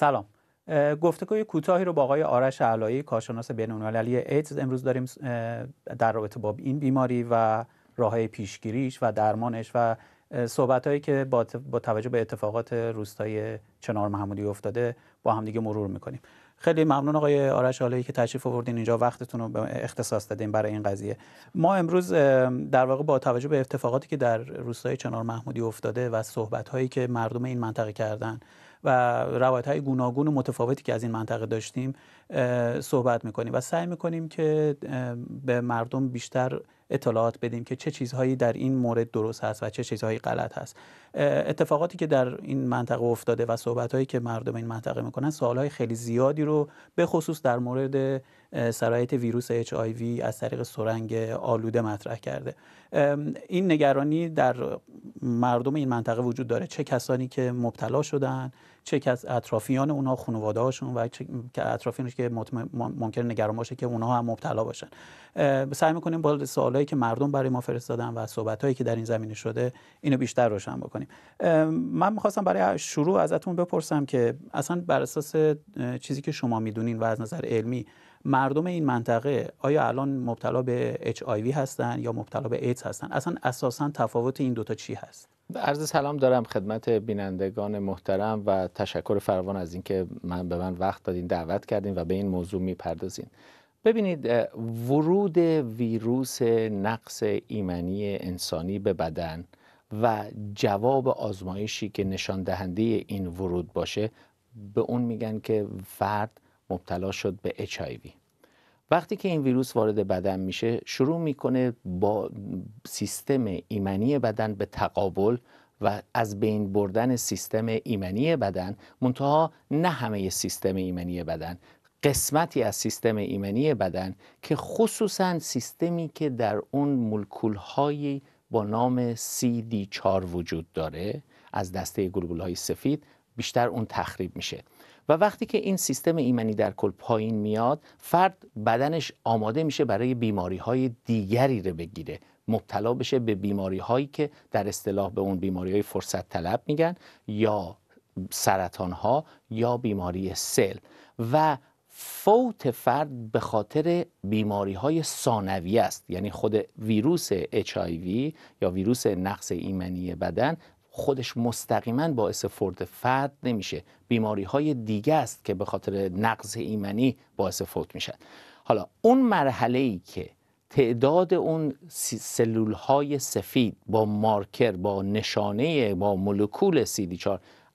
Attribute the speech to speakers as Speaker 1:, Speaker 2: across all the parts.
Speaker 1: سلام گفتگوی کوتاهی رو با آقای آرش علایی کارشناس بین‌المللی ایدز امروز داریم در رابطه با این بیماری و راههای پیشگیریش و درمانش و هایی که با, توجه به اتفاقات روستای چنار محمودی افتاده با همدیگه مرور میکنیم خیلی ممنون آقای آرش علایی که تشریف آوردین اینجا وقتتون رو به اختصاص دادین برای این قضیه ما امروز در واقع با توجه به اتفاقاتی که در روستای چنار محمودی افتاده و صحبت هایی که مردم این منطقه کردن و روایت های گوناگون و متفاوتی که از این منطقه داشتیم صحبت میکنیم و سعی میکنیم که به مردم بیشتر اطلاعات بدیم که چه چیزهایی در این مورد درست هست و چه چیزهایی غلط هست اتفاقاتی که در این منطقه افتاده و صحبتهایی که مردم این منطقه میکنن سوالهای خیلی زیادی رو به خصوص در مورد سرایت ویروس HIV از طریق سرنگ آلوده مطرح کرده این نگرانی در مردم این منطقه وجود داره چه کسانی که مبتلا شدن چه که از اطرافیان اونها خانواده هاشون و چه که اطرافیانش که ممکن نگران باشه که اونها هم مبتلا باشن سعی میکنیم با سوالایی که مردم برای ما فرستادن و صحبت که در این زمینه شده اینو بیشتر روشن بکنیم من میخواستم برای شروع ازتون بپرسم که اصلا بر اساس چیزی که شما میدونین و از نظر علمی مردم این منطقه آیا الان مبتلا به اچ هستن یا مبتلا به ایدز هستن اصلا اساسا تفاوت این دوتا
Speaker 2: چی هست عرض سلام دارم خدمت بینندگان محترم و تشکر فراوان از اینکه من به من وقت دادین دعوت کردین و به این موضوع میپردازین ببینید ورود ویروس نقص ایمنی انسانی به بدن و جواب آزمایشی که نشان دهنده این ورود باشه به اون میگن که فرد مبتلا شد به اچ وقتی که این ویروس وارد بدن میشه شروع میکنه با سیستم ایمنی بدن به تقابل و از بین بردن سیستم ایمنی بدن منتها نه همه سیستم ایمنی بدن قسمتی از سیستم ایمنی بدن که خصوصا سیستمی که در اون مولکولهایی با نام CD4 وجود داره از دسته گلوبول های سفید بیشتر اون تخریب میشه و وقتی که این سیستم ایمنی در کل پایین میاد فرد بدنش آماده میشه برای بیماری های دیگری رو بگیره مبتلا بشه به بیماری هایی که در اصطلاح به اون بیماری های فرصت طلب میگن یا سرطان ها یا بیماری سل و فوت فرد به خاطر بیماری های سانوی است یعنی خود ویروس HIV یا ویروس نقص ایمنی بدن خودش مستقیما باعث فرد فرد نمیشه بیماری های دیگه است که به خاطر نقض ایمنی باعث فوت میشن حالا اون مرحله ای که تعداد اون سلول های سفید با مارکر با نشانه با مولکول CD4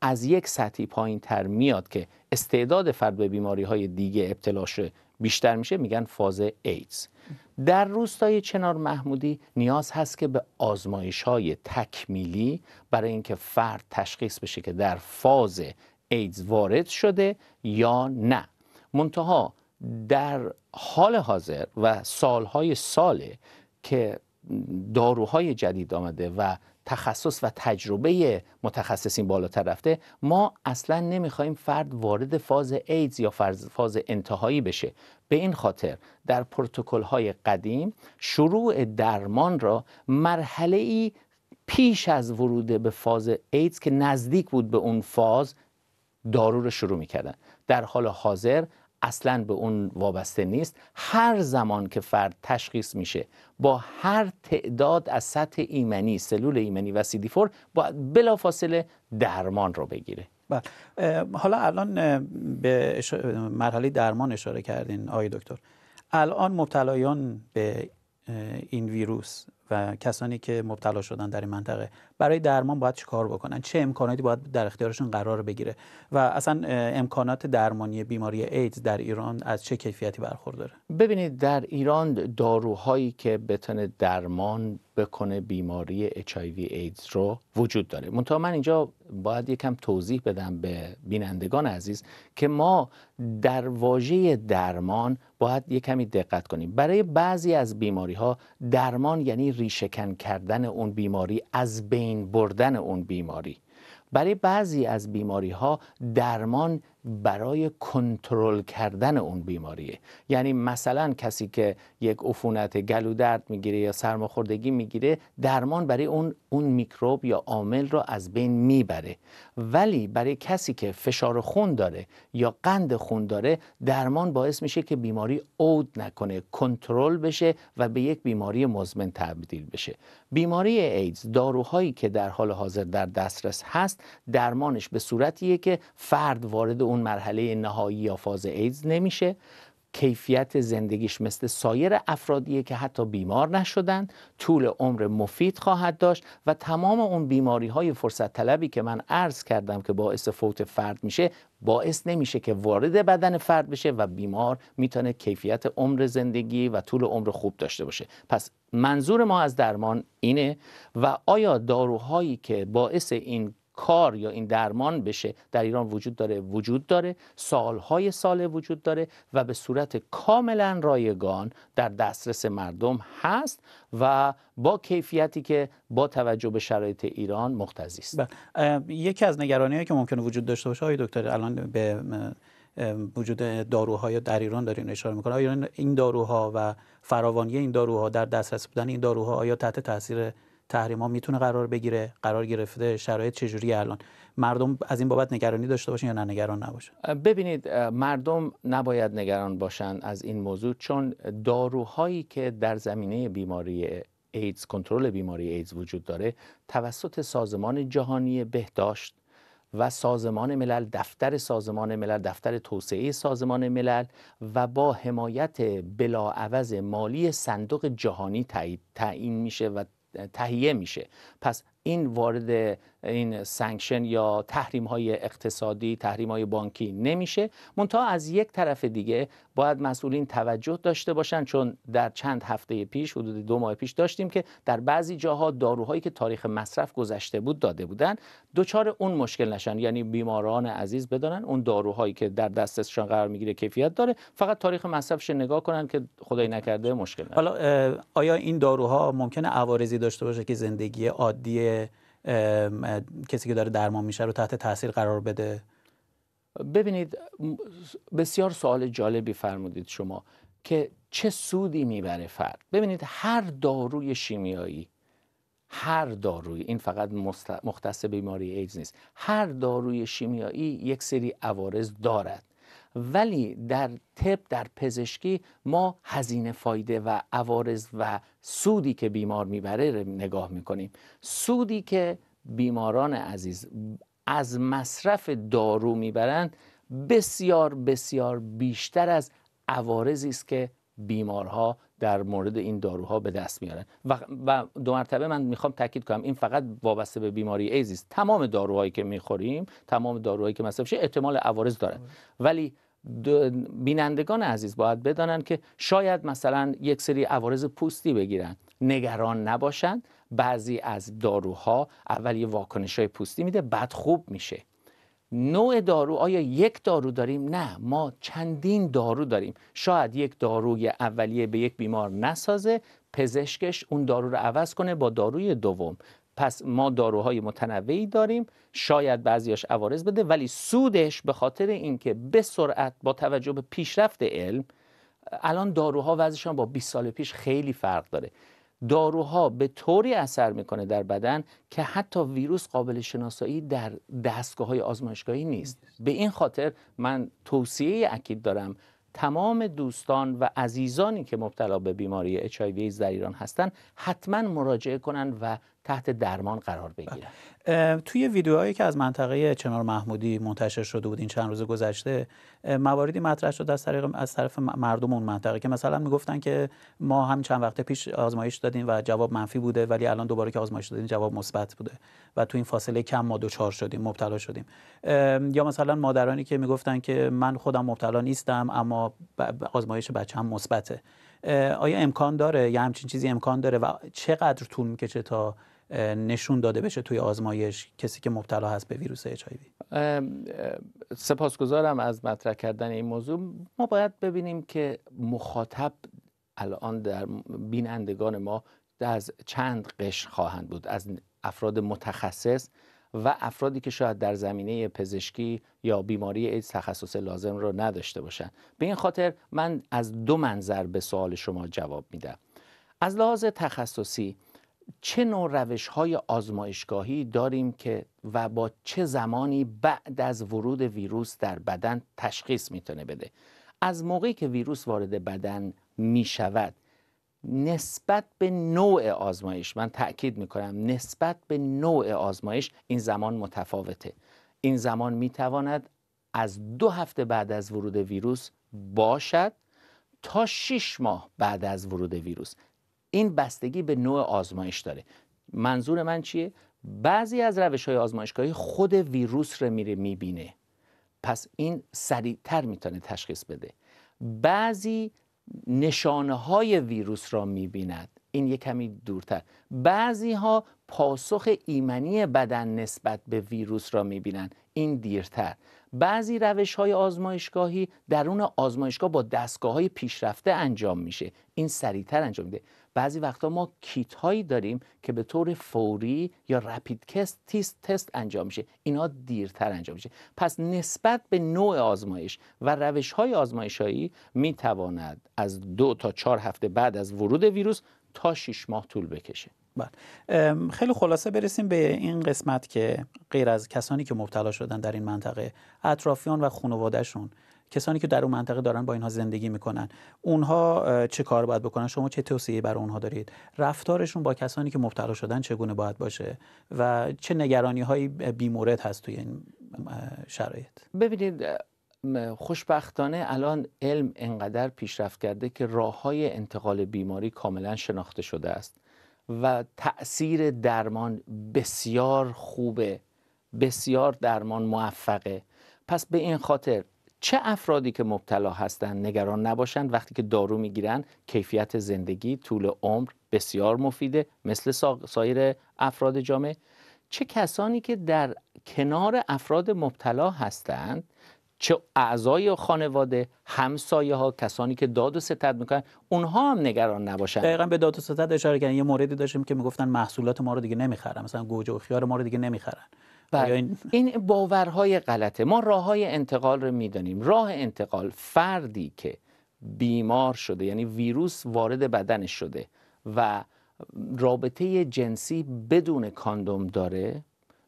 Speaker 2: از یک سطحی پایین تر میاد که استعداد فرد به بیماری های دیگه ابتلا شه بیشتر میشه میگن فاز ایدز در روستای چنار محمودی نیاز هست که به آزمایش های تکمیلی برای اینکه فرد تشخیص بشه که در فاز ایدز وارد شده یا نه منتها در حال حاضر و سالهای ساله که داروهای جدید آمده و تخصص و تجربه متخصصین بالاتر رفته ما اصلا نمیخوایم فرد وارد فاز ایدز یا فاز انتهایی بشه به این خاطر در پروتکل های قدیم شروع درمان را مرحله ای پیش از ورود به فاز ایدز که نزدیک بود به اون فاز دارو رو شروع میکردن در حال حاضر اصلا به اون وابسته نیست هر زمان که فرد تشخیص میشه با هر تعداد از سطح ایمنی سلول ایمنی و سیدیفور باید بلافاصله درمان رو بگیره
Speaker 1: بله. حالا الان به مرحله درمان اشاره کردین آقای دکتر الان مبتلایان به این ویروس و کسانی که مبتلا شدن در این منطقه برای درمان باید چه کار بکنن چه امکاناتی باید در اختیارشون قرار بگیره و اصلا امکانات درمانی بیماری ایدز در ایران از چه کیفیتی برخورداره
Speaker 2: ببینید در ایران داروهایی که بتونه درمان بکنه بیماری اچ ایدز رو وجود داره منتها من اینجا باید یکم توضیح بدم به بینندگان عزیز که ما در واژه درمان باید یه دقت کنیم برای بعضی از بیماری ها درمان یعنی ریشهکن کردن اون بیماری از بین بردن اون بیماری برای بعضی از بیماری ها درمان برای کنترل کردن اون بیماریه یعنی مثلا کسی که یک عفونت گلو درد میگیره یا سرماخوردگی میگیره درمان برای اون اون میکروب یا عامل را از بین میبره ولی برای کسی که فشار خون داره یا قند خون داره درمان باعث میشه که بیماری اود نکنه کنترل بشه و به یک بیماری مزمن تبدیل بشه بیماری ایدز داروهایی که در حال حاضر در دسترس هست درمانش به صورتیه که فرد وارد اون اون مرحله نهایی یا فاز ایدز نمیشه کیفیت زندگیش مثل سایر افرادیه که حتی بیمار نشدن طول عمر مفید خواهد داشت و تمام اون بیماری های فرصت طلبی که من عرض کردم که باعث فوت فرد میشه باعث نمیشه که وارد بدن فرد بشه و بیمار میتونه کیفیت عمر زندگی و طول عمر خوب داشته باشه پس منظور ما از درمان اینه و آیا داروهایی که باعث این کار یا این درمان بشه در ایران وجود داره وجود داره سالهای ساله وجود داره و به صورت کاملا رایگان در دسترس مردم هست و با کیفیتی که با توجه به شرایط ایران مختزی است بله. یکی از نگرانی‌هایی که ممکنه وجود داشته باشه آقای دکتر الان به
Speaker 1: وجود داروهای در ایران دارین اشاره میکنه آیا این داروها و فراوانی این داروها در دسترس بودن این داروها آیا تحت تاثیر تحریم میتونه قرار بگیره قرار گرفته شرایط چجوری الان مردم از این بابت
Speaker 2: نگرانی داشته باشن یا نه نگران نباشن ببینید مردم نباید نگران باشن از این موضوع چون داروهایی که در زمینه بیماری ایدز کنترل بیماری ایدز وجود داره توسط سازمان جهانی بهداشت و سازمان ملل دفتر سازمان ملل دفتر توسعه سازمان ملل و با حمایت بلاعوض مالی صندوق جهانی تعیین میشه و تهیه میشه پس این وارد این سانکشن یا تحریم های اقتصادی تحریم های بانکی نمیشه مونتا از یک طرف دیگه باید مسئولین توجه داشته باشن چون در چند هفته پیش حدود دو ماه پیش داشتیم که در بعضی جاها داروهایی که تاریخ مصرف گذشته بود داده بودن دچار اون مشکل نشن یعنی بیماران عزیز بدانن اون داروهایی که در دستشان قرار میگیره کیفیت داره فقط تاریخ مصرفش نگاه کنن که خدای نکرده مشکل نشن.
Speaker 1: حالا آیا این داروها ممکنه عوارضی داشته باشه که زندگی عادی کسی که داره درمان میشه رو تحت تاثیر قرار بده
Speaker 2: ببینید بسیار سوال جالبی فرمودید شما که چه سودی میبره فرد ببینید هر داروی شیمیایی هر داروی این فقط مختص بیماری ایدز نیست هر داروی شیمیایی یک سری عوارض دارد ولی در طب در پزشکی ما هزینه فایده و عوارض و سودی که بیمار میبره نگاه میکنیم سودی که بیماران عزیز از مصرف دارو میبرند بسیار بسیار بیشتر از عوارضی است که بیمارها در مورد این داروها به دست میارن و, دو مرتبه من میخوام تاکید کنم این فقط وابسته به بیماری ایزیست تمام داروهایی که میخوریم تمام داروهایی که مصرف احتمال عوارض داره ولی بینندگان عزیز باید بدانند که شاید مثلا یک سری عوارض پوستی بگیرن نگران نباشند بعضی از داروها اول یه واکنش های پوستی میده بعد خوب میشه نوع دارو آیا یک دارو داریم؟ نه ما چندین دارو داریم شاید یک داروی اولیه به یک بیمار نسازه پزشکش اون دارو رو عوض کنه با داروی دوم پس ما داروهای متنوعی داریم شاید بعضیاش عوارض بده ولی سودش به خاطر اینکه به سرعت با توجه به پیشرفت علم الان داروها وضعشان با 20 سال پیش خیلی فرق داره داروها به طوری اثر میکنه در بدن که حتی ویروس قابل شناسایی در دستگاه های آزمایشگاهی نیست به این خاطر من توصیه اکید دارم تمام دوستان و عزیزانی که مبتلا به بیماری HIV در ایران هستند حتما مراجعه کنند و تحت درمان قرار بگیرن بله. توی ویدیوهایی که از منطقه چنار محمودی منتشر شده بود این چند روز
Speaker 1: گذشته مواردی مطرح شد از طریق از طرف مردم اون منطقه که مثلا میگفتن که ما هم چند وقت پیش آزمایش دادیم و جواب منفی بوده ولی الان دوباره که آزمایش دادیم جواب مثبت بوده و تو این فاصله کم ما دچار شدیم مبتلا شدیم یا مثلا مادرانی که میگفتن که من خودم مبتلا نیستم اما آزمایش هم مثبته آیا امکان داره یا همچین چیزی امکان داره و چقدر طول میکشه تا نشون داده بشه توی آزمایش کسی که مبتلا هست به ویروس اچ
Speaker 2: سپاسگزارم از مطرح کردن این موضوع ما باید ببینیم که مخاطب الان در بینندگان ما در چند قش خواهند بود از افراد متخصص و افرادی که شاید در زمینه پزشکی یا بیماری ایدز تخصص لازم رو نداشته باشند به این خاطر من از دو منظر به سوال شما جواب میدم از لحاظ تخصصی چه نوع روش های آزمایشگاهی داریم که و با چه زمانی بعد از ورود ویروس در بدن تشخیص میتونه بده از موقعی که ویروس وارد بدن میشود نسبت به نوع آزمایش من تأکید میکنم نسبت به نوع آزمایش این زمان متفاوته این زمان میتواند از دو هفته بعد از ورود ویروس باشد تا 6 ماه بعد از ورود ویروس این بستگی به نوع آزمایش داره منظور من چیه بعضی از روش های آزمایشگاهی خود ویروس رو میره میبینه پس این سریعتر میتونه تشخیص بده بعضی نشانه های ویروس را میبیند این یه کمی دورتر بعضی ها پاسخ ایمنی بدن نسبت به ویروس را میبینن این دیرتر بعضی روش های آزمایشگاهی درون آزمایشگاه با دستگاه های پیشرفته انجام میشه این سریعتر انجام میده بعضی وقتا ما کیت هایی داریم که به طور فوری یا رپید کست تیست تست انجام میشه اینا دیرتر انجام میشه پس نسبت به نوع آزمایش و روش های آزمایشایی میتواند از دو تا چهار هفته بعد از ورود ویروس تا شیش ماه طول بکشه بله خیلی خلاصه برسیم به
Speaker 1: این قسمت که غیر از کسانی که مبتلا شدن در این منطقه اطرافیان و خانوادهشون کسانی که در اون منطقه دارن با اینها زندگی میکنن اونها چه کار باید بکنن شما چه توصیه برای اونها دارید رفتارشون با کسانی که مبتلا شدن چگونه باید باشه و چه نگرانی های بیمورد هست توی این شرایط
Speaker 2: ببینید خوشبختانه الان علم انقدر پیشرفت کرده که راه های انتقال بیماری کاملا شناخته شده است و تاثیر درمان بسیار خوبه بسیار درمان موفقه پس به این خاطر چه افرادی که مبتلا هستند نگران نباشند وقتی که دارو میگیرن کیفیت زندگی طول عمر بسیار مفیده مثل سایر افراد جامعه چه کسانی که در کنار افراد مبتلا هستند چه اعضای خانواده همسایه ها کسانی که داد و ستد میکنن اونها هم نگران نباشن دقیقا
Speaker 1: به داد و ستد اشاره کردن یه موردی داشتیم که میگفتن محصولات ما رو دیگه نمیخرن مثلا گوجه و
Speaker 2: خیار ما رو دیگه نمیخرن بله. این... باورهای غلطه ما راه های انتقال رو میدانیم راه انتقال فردی که بیمار شده یعنی ویروس وارد بدنش شده و رابطه جنسی بدون کاندوم داره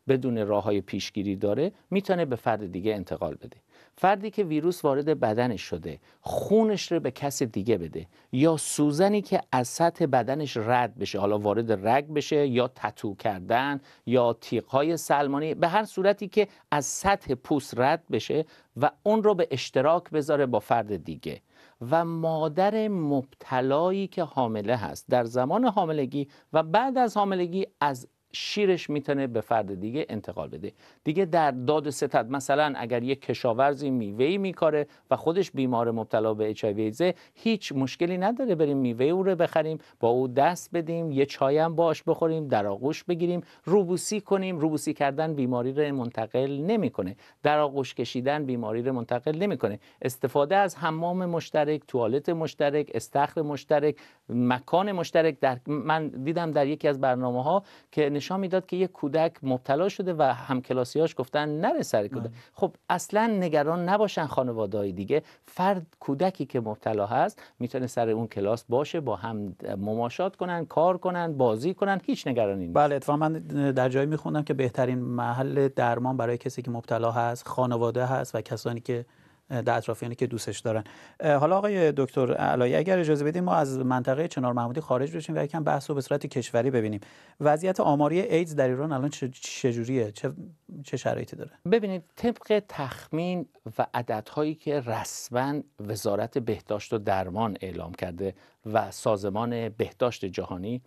Speaker 2: بدون راه های پیشگیری داره میتونه به فرد دیگه انتقال بده فردی که ویروس وارد بدنش شده خونش رو به کس دیگه بده یا سوزنی که از سطح بدنش رد بشه حالا وارد رگ بشه یا تتو کردن یا تیغهای سلمانی به هر صورتی که از سطح پوست رد بشه و اون رو به اشتراک بذاره با فرد دیگه و مادر مبتلایی که حامله هست در زمان حاملگی و بعد از حاملگی از شیرش میتونه به فرد دیگه انتقال بده دیگه در داد ستد مثلا اگر یک کشاورزی ای میکاره و خودش بیمار مبتلا به اچ آی هیچ مشکلی نداره بریم میوه او رو بخریم با او دست بدیم یه چایم باش بخوریم در آغوش بگیریم روبوسی کنیم روبوسی کردن بیماری رو منتقل نمیکنه در آغوش کشیدن بیماری رو منتقل نمیکنه استفاده از حمام مشترک توالت مشترک استخر مشترک مکان مشترک در من دیدم در یکی از برنامه که نشان میداد که یک کودک مبتلا شده و همکلاسیاش گفتن نره سر کودک بله. خب اصلا نگران نباشن های دیگه فرد کودکی که مبتلا هست میتونه سر اون کلاس باشه با هم مماشات کنن کار کنن بازی کنن هیچ نگرانی نیست بله اتفاقا من در جایی
Speaker 1: میخوندم که بهترین محل درمان برای کسی که مبتلا هست خانواده هست و کسانی که در اطرافیانی که دوستش دارن حالا آقای دکتر علایی اگر اجازه بدیم ما از منطقه چنار محمودی خارج بشیم و یکم بحث رو به صورت کشوری ببینیم وضعیت آماری ایدز در ایران الان چجوریه چه, چه شرایطی داره ببینید طبق تخمین
Speaker 2: و عددهایی که رسما وزارت بهداشت و درمان اعلام کرده و سازمان بهداشت جهانی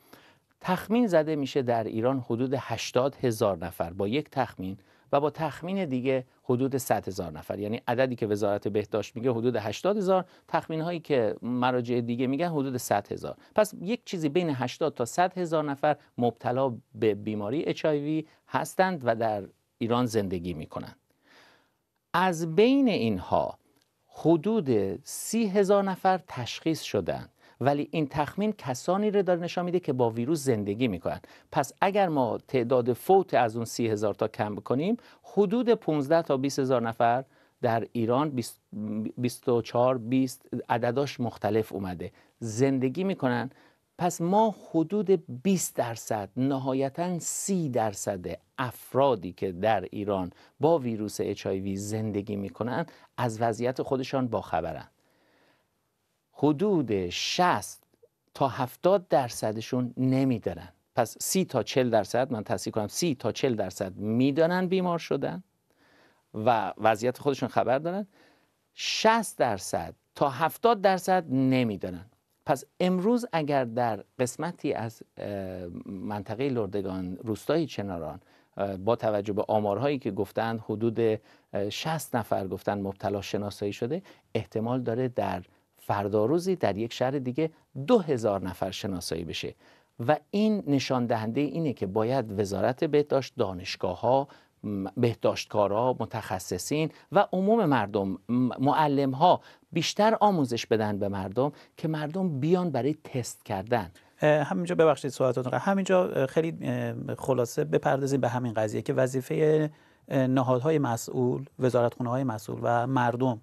Speaker 2: تخمین زده میشه در ایران حدود 80 هزار نفر با یک تخمین و با تخمین دیگه حدود 100 هزار نفر یعنی عددی که وزارت بهداشت میگه حدود 80 هزار تخمین هایی که مراجع دیگه میگن حدود 100 هزار پس یک چیزی بین 80 تا 100 هزار نفر مبتلا به بیماری اچ هستند و در ایران زندگی میکنند از بین اینها حدود 30 هزار نفر تشخیص شدند ولی این تخمین کسانی رو داره نشان میده که با ویروس زندگی میکنن پس اگر ما تعداد فوت از اون سی هزار تا کم بکنیم حدود 15 تا 20 هزار نفر در ایران 24 20 عدداش مختلف اومده زندگی میکنن پس ما حدود 20 درصد نهایتا 30 درصد افرادی که در ایران با ویروس HIV زندگی میکنن از وضعیت خودشان باخبرند حدود 60 تا 70 درصدشون نمیدارن پس 30 تا 40 درصد من تصدیق کنم 30 تا 40 درصد میدانن بیمار شدن و وضعیت خودشون خبر دارن 60 درصد تا 70 درصد نمیدانن پس امروز اگر در قسمتی از منطقه لردگان روستای چناران با توجه به آمارهایی که گفتند حدود 60 نفر گفتن مبتلا شناسایی شده احتمال داره در فردا روزی در یک شهر دیگه دو هزار نفر شناسایی بشه و این نشان دهنده اینه که باید وزارت بهداشت دانشگاه ها بهداشتکارا متخصصین و عموم مردم معلم ها بیشتر آموزش بدن به مردم که مردم بیان برای تست کردن همینجا ببخشید رو همینجا خیلی خلاصه بپردازیم به
Speaker 1: همین قضیه که وظیفه نهادهای مسئول وزارتخانه های مسئول و مردم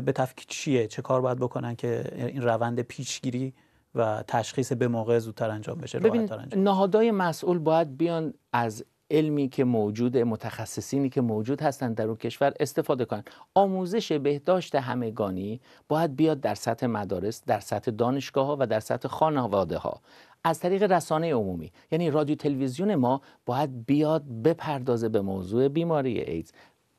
Speaker 1: به تفکیک چیه چه کار باید بکنن که این روند پیشگیری و
Speaker 2: تشخیص به موقع زودتر انجام بشه ببین نهادهای مسئول باید بیان از علمی که موجود متخصصینی که موجود هستند در اون کشور استفاده کنند آموزش بهداشت همگانی باید بیاد در سطح مدارس در سطح دانشگاه ها و در سطح خانواده ها از طریق رسانه عمومی یعنی رادیو تلویزیون ما باید بیاد بپردازه به موضوع بیماری ایدز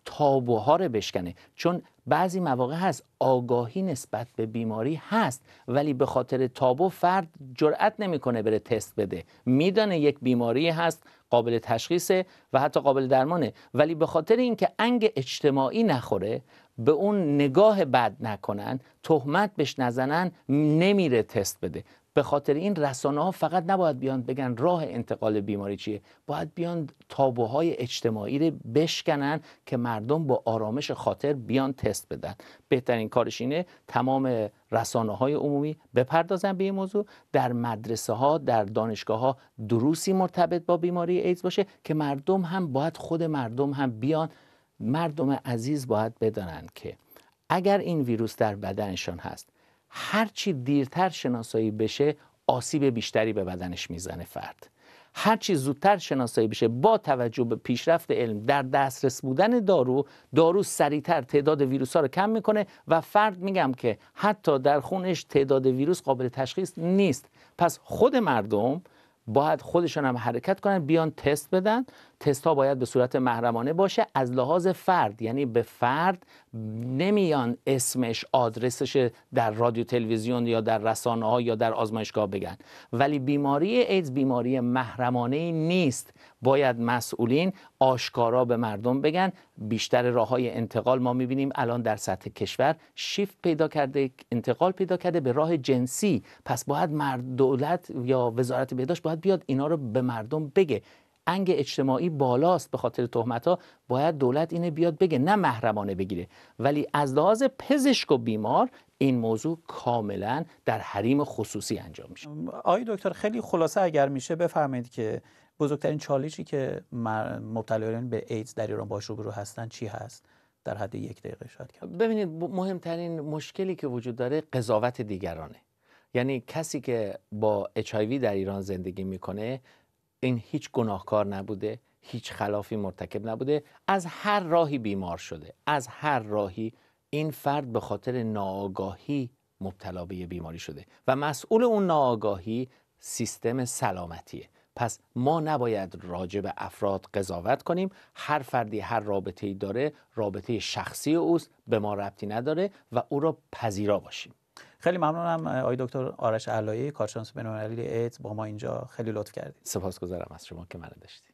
Speaker 2: تابوها رو بشکنه چون بعضی مواقع هست آگاهی نسبت به بیماری هست ولی به خاطر تابو فرد جرأت نمیکنه بره تست بده میدانه یک بیماری هست قابل تشخیصه و حتی قابل درمانه ولی به خاطر اینکه انگ اجتماعی نخوره به اون نگاه بد نکنن تهمت بهش نزنن نمیره تست بده به خاطر این رسانه ها فقط نباید بیان بگن راه انتقال بیماری چیه باید بیان تابوهای اجتماعی رو بشکنن که مردم با آرامش خاطر بیان تست بدن بهترین کارش اینه تمام رسانه های عمومی بپردازن به این موضوع در مدرسه ها در دانشگاه ها دروسی مرتبط با بیماری ایدز باشه که مردم هم باید خود مردم هم بیان مردم عزیز باید بدانند که اگر این ویروس در بدنشان هست هرچی دیرتر شناسایی بشه آسیب بیشتری به بدنش میزنه فرد هرچی زودتر شناسایی بشه با توجه به پیشرفت علم در دسترس بودن دارو دارو سریعتر تعداد ویروس ها رو کم میکنه و فرد میگم که حتی در خونش تعداد ویروس قابل تشخیص نیست پس خود مردم باید خودشان هم حرکت کنن بیان تست بدن تست ها باید به صورت محرمانه باشه از لحاظ فرد یعنی به فرد نمیان اسمش آدرسش در رادیو تلویزیون یا در رسانه ها یا در آزمایشگاه بگن ولی بیماری ایدز بیماری محرمانه نیست باید مسئولین آشکارا به مردم بگن بیشتر راه های انتقال ما میبینیم الان در سطح کشور شیفت پیدا کرده انتقال پیدا کرده به راه جنسی پس باید مرد دولت یا وزارت بهداشت باید بیاد اینا رو به مردم بگه انگ اجتماعی بالاست به خاطر تهمت ها باید دولت اینه بیاد بگه نه محرمانه بگیره ولی از لحاظ پزشک و بیمار این موضوع کاملا در حریم خصوصی انجام میشه آقای دکتر خیلی خلاصه اگر میشه بفرمایید که بزرگترین چالشی که مبتلایان به ایدز در ایران باش رو هستن چی هست در حد یک دقیقه شاید کرد ببینید مهمترین مشکلی که وجود داره قضاوت دیگرانه یعنی کسی که با اچ در ایران زندگی میکنه این هیچ گناهکار نبوده هیچ خلافی مرتکب نبوده از هر راهی بیمار شده از هر راهی این فرد به خاطر ناآگاهی مبتلا به بیماری شده و مسئول اون ناآگاهی سیستم سلامتیه پس ما نباید راجع به افراد قضاوت کنیم هر فردی هر رابطه داره رابطه شخصی اوست به ما ربطی نداره و او را پذیرا باشیم خیلی ممنونم آقای دکتر آرش علایی کارشناس
Speaker 1: بین‌المللی ایدز با ما اینجا خیلی لطف کردید
Speaker 2: سپاسگزارم از شما که من داشتید